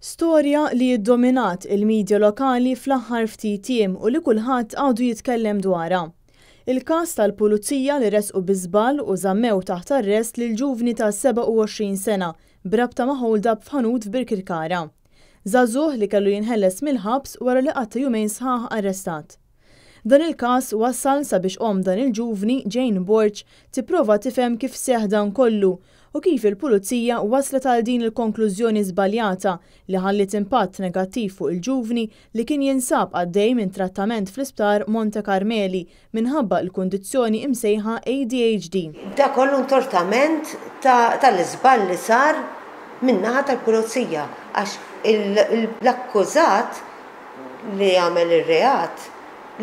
Storja li jiddominat il-medja lokali fl-aħħar ftit jiem u li kulħadd għadu jitkellem dwarha. Il-każ tal-pulizija li resqu biżbal u żammew taħt arrest lil ġuvni ta' 27 sena brabta ma' hold-up f'ħanut f'Birkirkara. Zazuh li kellu jinħelles mill-ħabs wara li qatta jumejn sħaħ arrestat. Dan il-kas wassal sabiex om dan il-ġuvni Jane Borch tipprova tifhem kif seħ dan kollu u kif il-pulizija waslet għal din il-konklużjoni żbaljata li ħallit impatt negattiv fuq il-ġuvni li kien jinsab għaddej minn trattament fl-isptar Monte Carmeli minħabba l-kondizzjoni imsejħa ADHD. Da kollu trattament tal-iżbal li sar minnaħa tal-pulizija għax l-akkużat li għamel ir-reat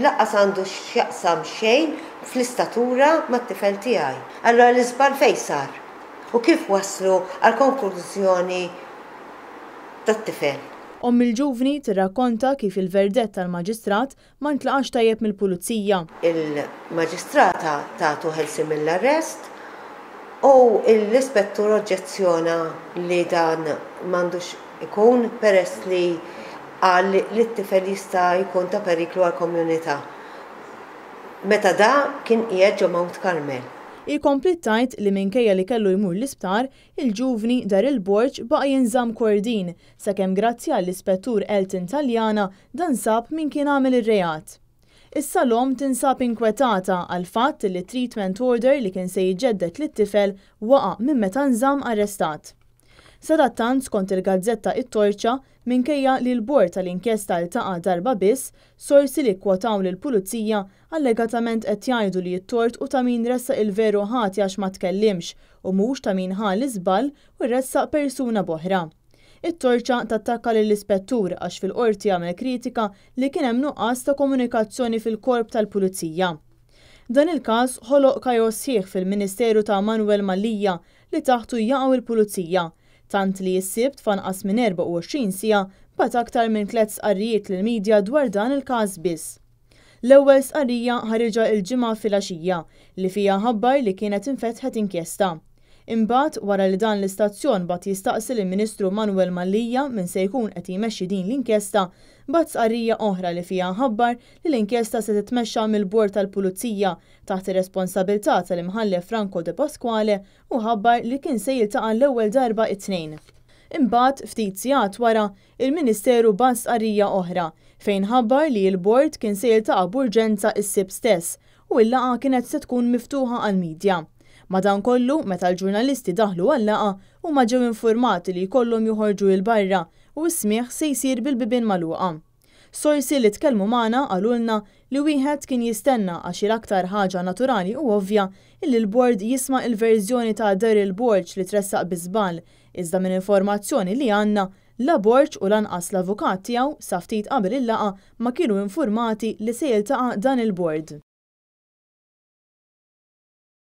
laqqas għandu x'jaqsam xejn fl-istatura mat-tifel tiegħi. Allora l izbar fejn sar? U kif waslu għal konklużjoni tat-tifel? Om il-ġuvni tirrakkonta kif il-verdett tal-maġistrat ma ntlaqax tajjeb mill-pulizija. Il-maġistrata tagħtu ħelsi mill-arrest u l-ispettur oġġezzjona li dan m'għandux ikun peress li għal li t-tifel jista' jkun ta' periklu għal komunità. Meta da kien qiegħed ġo Mount Carmel. Il-komplittajt li minkejja li kellu jmur l-isptar, il-ġuvni dar il borċ baqa jinżam kordin, sakemm grazzi għall-ispettur Elton Taljana dan sab minn kien għamel ir rejat Issa l-om tinsab inkwetata għal fatt li treatment order li kien se jġeddet l-tifel waqa minn meta nżam arrestat tant skont il-gazzetta it-torċa minkejja li l-bord tal-inkjesta l-taqa darba biss, sorsi li kwotaw l pulizija allegatament qed jgħidu li t-tort u ta' min ressa il-veru ħati għax ma tkellimx u mhux ta' min ħal iżball u ressa persuna boħra. It-torċa tattakka lill ispettur għax fil-qorti għamel kritika li kien hemm nuqqas ta' komunikazzjoni fil-korp tal-pulizija. Dan il-każ ħoloq kajos fil-Ministeru ta' Manuel Malija li taħtu jaqgħu il-Pulizija tant li jissibt fanqas minn 24 sija bat aktar minn tlet sqarrijiet lill medja dwar dan il-każ biss. L-ewwel sqarrija ħarġa il-ġimgħa filgħaxija li fija ħabbar li kienet infetħet inkjesta. Imbagħad wara li dan l-istazzjon bat jistaqsi il ministru Manuel Mallija minn se jkun qed jimexxi din l-inkjesta bat sqarrija oħra li fija ħabbar li l-inkjesta se titmexxa mill-bord tal-Pulizija taħt ir-responsabilità tal-imħallef Franco De Pasquale u ħabbar li kien se jiltaqa' l-ewwel darba it-tnejn. Imbagħad ftit sigħat wara, il-Ministeru bat sqarrija oħra fejn ħabbar li l-bord kien se jiltaqa' burġenza s-sib stess u l-laqa kienet se tkun miftuħa għal-medja. Madankollu, meta l-ġurnalisti daħlu għallaqa, u ġew informati li jkollhom joħorġu il-barra u s-smieħ se jsir bil-bibin maluqa. Sorsi li tkellmu magħna għalulna li wieħed kien jistenna għax il-aktar ħaġa naturali u ovvja illi l-bord jisma' il-verżjoni ta' der il-borġ li tressaq biżbal, iżda minn informazzjoni li għandna la borġ u lanqas l-avukat tiegħu sa ftit qabel il-laqa ma kienu informati li se jiltaqa' dan il-bord.